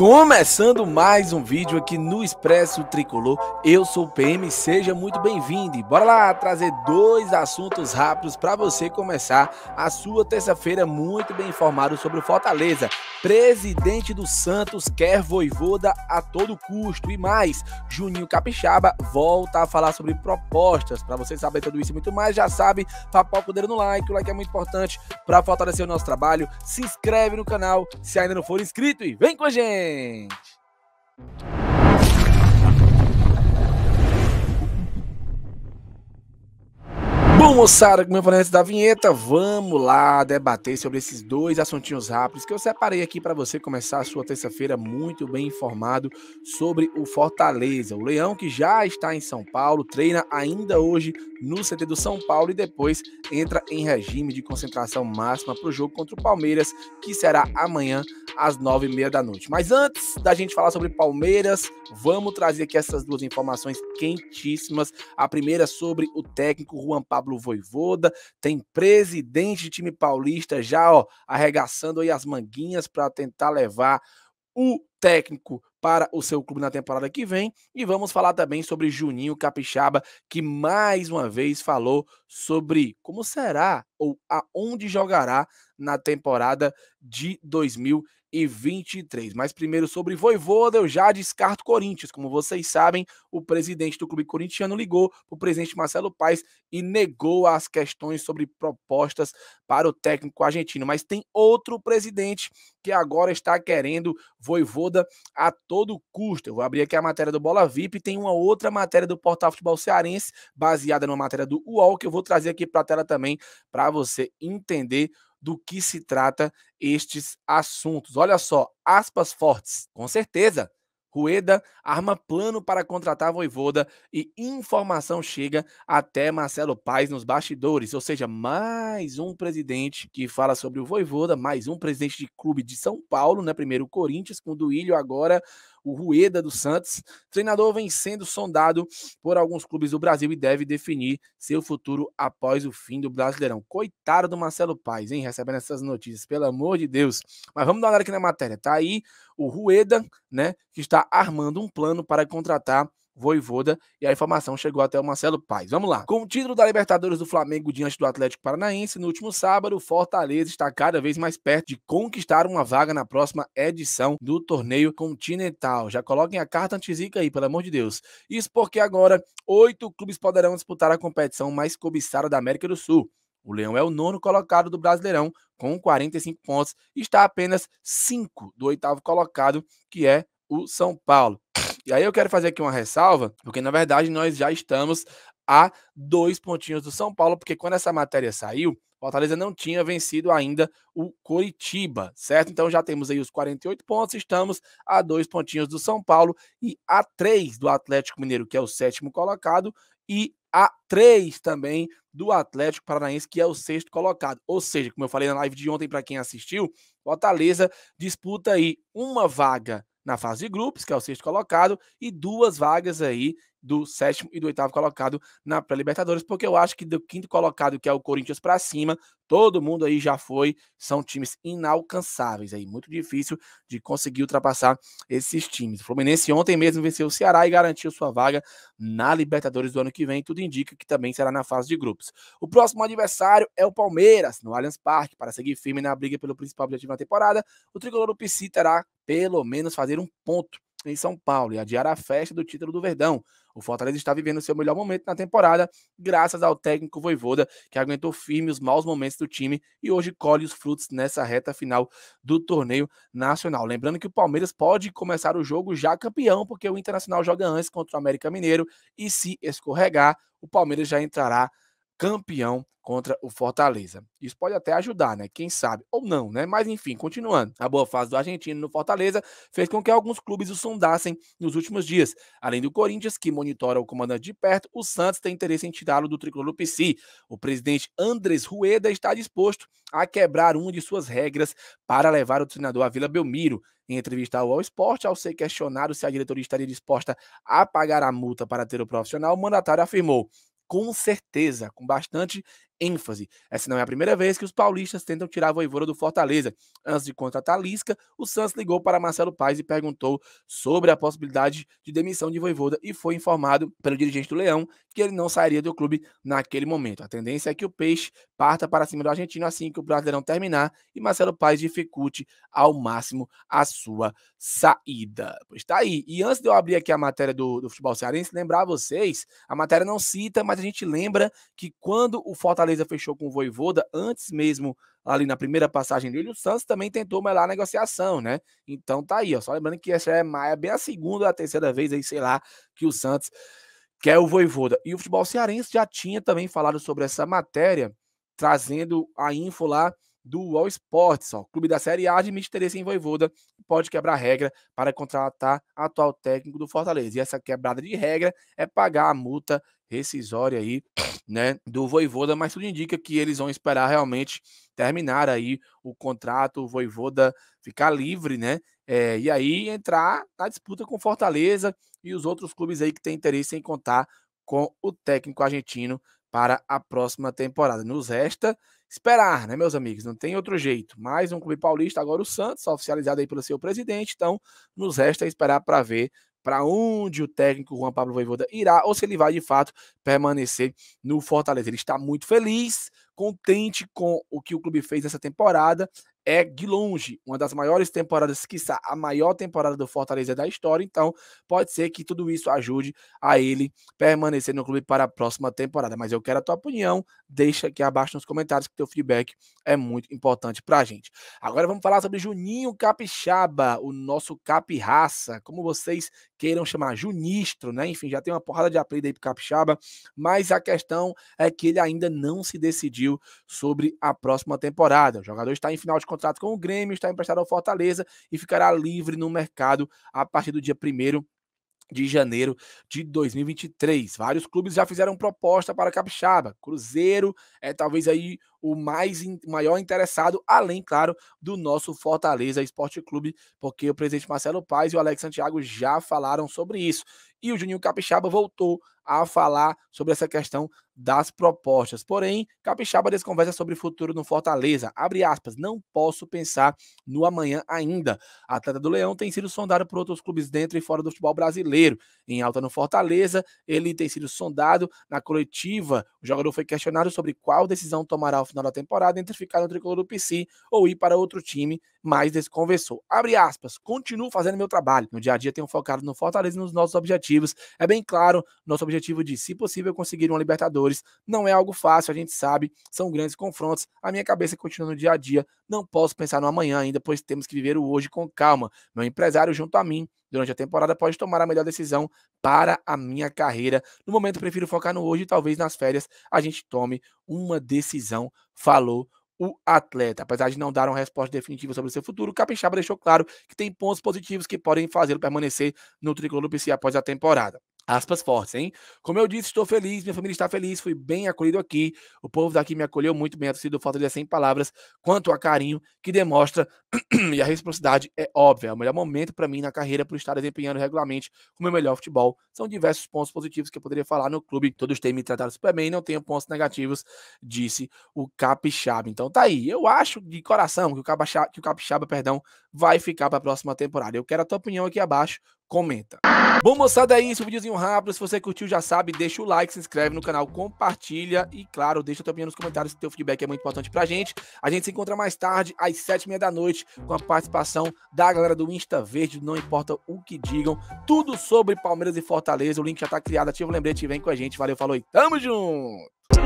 Começando mais um vídeo aqui no Expresso Tricolor, eu sou o PM, seja muito bem-vindo. E bora lá trazer dois assuntos rápidos para você começar a sua terça-feira muito bem informado sobre o Fortaleza. Presidente do Santos quer voivoda a todo custo e mais. Juninho Capixaba volta a falar sobre propostas. Para você saber tudo isso e muito mais, já sabe, papar o dedo no like, o like é muito importante para fortalecer o nosso trabalho. Se inscreve no canal se ainda não for inscrito e vem com a gente! gente. moçada, como eu falei antes da vinheta, vamos lá debater sobre esses dois assuntinhos rápidos que eu separei aqui para você começar a sua terça-feira muito bem informado sobre o Fortaleza. O Leão que já está em São Paulo, treina ainda hoje no CT do São Paulo e depois entra em regime de concentração máxima para o jogo contra o Palmeiras, que será amanhã às nove e meia da noite. Mas antes da gente falar sobre Palmeiras, vamos trazer aqui essas duas informações quentíssimas. A primeira sobre o técnico Juan Pablo Vô voivoda, tem presidente de time paulista já, ó, arregaçando aí as manguinhas para tentar levar o técnico para o seu clube na temporada que vem. E vamos falar também sobre Juninho Capixaba, que mais uma vez falou sobre como será ou aonde jogará na temporada de 2023. Mas primeiro sobre Voivoda, eu já descarto Corinthians. Como vocês sabem, o presidente do clube corintiano ligou para o presidente Marcelo Paes e negou as questões sobre propostas para o técnico argentino. Mas tem outro presidente que agora está querendo Voivoda a todo custo. Eu vou abrir aqui a matéria do Bola VIP, tem uma outra matéria do Portal Futebol Cearense, baseada numa matéria do UOL, que eu vou trazer aqui para a tela também para você entender do que se trata estes assuntos. Olha só, aspas fortes. Com certeza, Rueda arma plano para contratar Voivoda e informação chega até Marcelo Paes nos bastidores, ou seja, mais um presidente que fala sobre o Voivoda, mais um presidente de clube de São Paulo, né? Primeiro o Corinthians com o Duílio, agora o Rueda do Santos. Treinador vem sendo sondado por alguns clubes do Brasil e deve definir seu futuro após o fim do Brasileirão. Coitado do Marcelo Paes, hein? Recebendo essas notícias, pelo amor de Deus. Mas vamos dar uma olhada aqui na matéria. Tá aí o Rueda, né? Que está armando um plano para contratar Voivoda e a informação chegou até o Marcelo Paz. Vamos lá. Com o título da Libertadores do Flamengo diante do Atlético Paranaense, no último sábado, o Fortaleza está cada vez mais perto de conquistar uma vaga na próxima edição do torneio continental. Já coloquem a carta antizica aí, pelo amor de Deus. Isso porque agora oito clubes poderão disputar a competição mais cobiçada da América do Sul. O Leão é o nono colocado do Brasileirão, com 45 pontos, e está apenas 5 do oitavo colocado, que é o São Paulo. E aí eu quero fazer aqui uma ressalva, porque na verdade nós já estamos a dois pontinhos do São Paulo, porque quando essa matéria saiu, Fortaleza não tinha vencido ainda o Coritiba, certo? Então já temos aí os 48 pontos, estamos a dois pontinhos do São Paulo e a três do Atlético Mineiro, que é o sétimo colocado, e a três também do Atlético Paranaense, que é o sexto colocado. Ou seja, como eu falei na live de ontem para quem assistiu, Fortaleza disputa aí uma vaga na fase de grupos, que é o sexto colocado, e duas vagas aí do sétimo e do oitavo colocado na pré-Libertadores, porque eu acho que do quinto colocado, que é o Corinthians, para cima, todo mundo aí já foi, são times inalcançáveis aí, muito difícil de conseguir ultrapassar esses times. O Fluminense ontem mesmo venceu o Ceará e garantiu sua vaga na Libertadores do ano que vem, tudo indica que também será na fase de grupos. O próximo adversário é o Palmeiras, no Allianz Parque, para seguir firme na briga pelo principal objetivo na temporada, o tricolor do PC terá pelo menos fazer um ponto em São Paulo e adiar a festa do título do Verdão. O Fortaleza está vivendo seu melhor momento na temporada, graças ao técnico Voivoda, que aguentou firme os maus momentos do time e hoje colhe os frutos nessa reta final do torneio nacional. Lembrando que o Palmeiras pode começar o jogo já campeão, porque o Internacional joga antes contra o América Mineiro e se escorregar, o Palmeiras já entrará campeão contra o Fortaleza. Isso pode até ajudar, né? Quem sabe, ou não, né? Mas enfim, continuando. A boa fase do argentino no Fortaleza fez com que alguns clubes o sondassem nos últimos dias. Além do Corinthians, que monitora o comandante de perto, o Santos tem interesse em tirá-lo do tricolor PC. O presidente Andres Rueda está disposto a quebrar uma de suas regras para levar o treinador à Vila Belmiro. Em entrevista ao All Sport, ao ser questionado se a diretoria estaria disposta a pagar a multa para ter o profissional, o mandatário afirmou: com certeza, com bastante ênfase. Essa não é a primeira vez que os paulistas tentam tirar a voivoda do Fortaleza. Antes de contratar Lisca, o Santos ligou para Marcelo Paes e perguntou sobre a possibilidade de demissão de voivoda e foi informado pelo dirigente do Leão que ele não sairia do clube naquele momento. A tendência é que o Peixe parta para cima do argentino assim que o Brasileirão terminar e Marcelo Paes dificulte ao máximo a sua saída. Pois tá aí. E antes de eu abrir aqui a matéria do, do futebol cearense, lembrar vocês, a matéria não cita, mas a gente lembra que quando o Fortaleza Fortaleza fechou com o Voivoda, antes mesmo ali na primeira passagem dele, o Santos também tentou melar a negociação, né? Então tá aí, ó. Só lembrando que essa é Maia é bem a segunda ou a terceira vez aí, sei lá, que o Santos quer o Voivoda. E o futebol cearense já tinha também falado sobre essa matéria, trazendo a info lá do All Sports. Ó. O clube da Série A admite interesse em Voivoda pode quebrar regra para contratar atual técnico do Fortaleza. E essa quebrada de regra é pagar a multa rescisória aí, né, do Voivoda, mas tudo indica que eles vão esperar realmente terminar aí o contrato, o Voivoda ficar livre, né, é, e aí entrar na disputa com Fortaleza e os outros clubes aí que têm interesse em contar com o técnico argentino para a próxima temporada. Nos resta esperar, né, meus amigos? Não tem outro jeito. Mais um clube paulista, agora o Santos, oficializado aí pelo seu presidente. Então, nos resta esperar para ver para onde o técnico Juan Pablo Voivoda irá ou se ele vai de fato permanecer no Fortaleza. Ele está muito feliz, contente com o que o clube fez essa temporada é de longe uma das maiores temporadas, quiçá a maior temporada do Fortaleza da história, então pode ser que tudo isso ajude a ele permanecer no clube para a próxima temporada. Mas eu quero a tua opinião, deixa aqui abaixo nos comentários que teu feedback é muito importante para a gente. Agora vamos falar sobre Juninho Capixaba, o nosso capirraça, como vocês queiram chamar, Junistro, né? Enfim, já tem uma porrada de apelido aí pro Capixaba, mas a questão é que ele ainda não se decidiu sobre a próxima temporada. O jogador está em final de contrato com o Grêmio, está emprestado ao Fortaleza e ficará livre no mercado a partir do dia 1 de janeiro de 2023. Vários clubes já fizeram proposta para Capixaba. Cruzeiro é talvez aí o mais maior interessado, além, claro, do nosso Fortaleza Esporte Clube, porque o presidente Marcelo Paes e o Alex Santiago já falaram sobre isso. E o Juninho Capixaba voltou a falar sobre essa questão das propostas. Porém, Capixaba desconversa sobre o futuro no Fortaleza. Abre aspas, não posso pensar no amanhã ainda. A atleta do Leão tem sido sondado por outros clubes dentro e fora do futebol brasileiro. Em alta no Fortaleza, ele tem sido sondado na coletiva. O jogador foi questionado sobre qual decisão tomará ao final da temporada entre ficar no tricolor do PC ou ir para outro time, mas desconversou. Abre aspas, continuo fazendo meu trabalho. No dia a dia tenho focado no Fortaleza e nos nossos objetivos. É bem claro, nosso objetivo de, se possível, conseguir uma Libertadores. Não é algo fácil, a gente sabe, são grandes confrontos. A minha cabeça continua no dia a dia, não posso pensar no amanhã ainda, pois temos que viver o hoje com calma. Meu empresário, junto a mim, durante a temporada, pode tomar a melhor decisão para a minha carreira. No momento, prefiro focar no hoje e talvez nas férias a gente tome uma decisão, falou o atleta. Apesar de não dar uma resposta definitiva sobre o seu futuro, o Capixaba deixou claro que tem pontos positivos que podem fazê-lo permanecer no tricolor do PC após a temporada aspas fortes, hein? Como eu disse, estou feliz, minha família está feliz, fui bem acolhido aqui. O povo daqui me acolheu muito bem, a torcida do de 100 é palavras quanto a carinho que demonstra e a reciprocidade é óbvia. É o melhor momento para mim na carreira por estar desempenhando regularmente o meu melhor futebol. São diversos pontos positivos que eu poderia falar no clube. Todos têm me tratado super bem, não tenho pontos negativos, disse o Capixaba. Então tá aí. Eu acho de coração que o Capixaba, que o Capixaba perdão, vai ficar para a próxima temporada. Eu quero a tua opinião aqui abaixo comenta. Bom, moçada, é isso. Um videozinho rápido. Se você curtiu, já sabe, deixa o like, se inscreve no canal, compartilha e, claro, deixa a tua opinião nos comentários, que teu feedback é muito importante pra gente. A gente se encontra mais tarde, às sete e meia da noite, com a participação da galera do Insta Verde, não importa o que digam, tudo sobre Palmeiras e Fortaleza. O link já tá criado, ativa o lembrete e vem com a gente. Valeu, falou e tamo junto!